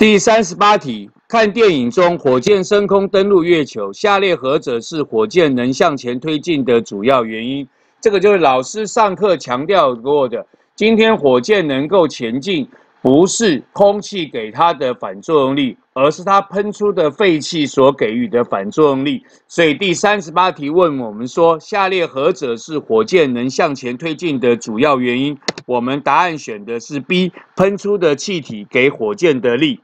第三十八题，看电影中火箭升空、登陆月球，下列何者是火箭能向前推进的主要原因？这个就是老师上课强调过的。今天火箭能够前进，不是空气给它的反作用力，而是它喷出的废气所给予的反作用力。所以第三十八题问我们说，下列何者是火箭能向前推进的主要原因？我们答案选的是 B，喷出的气体给火箭的力。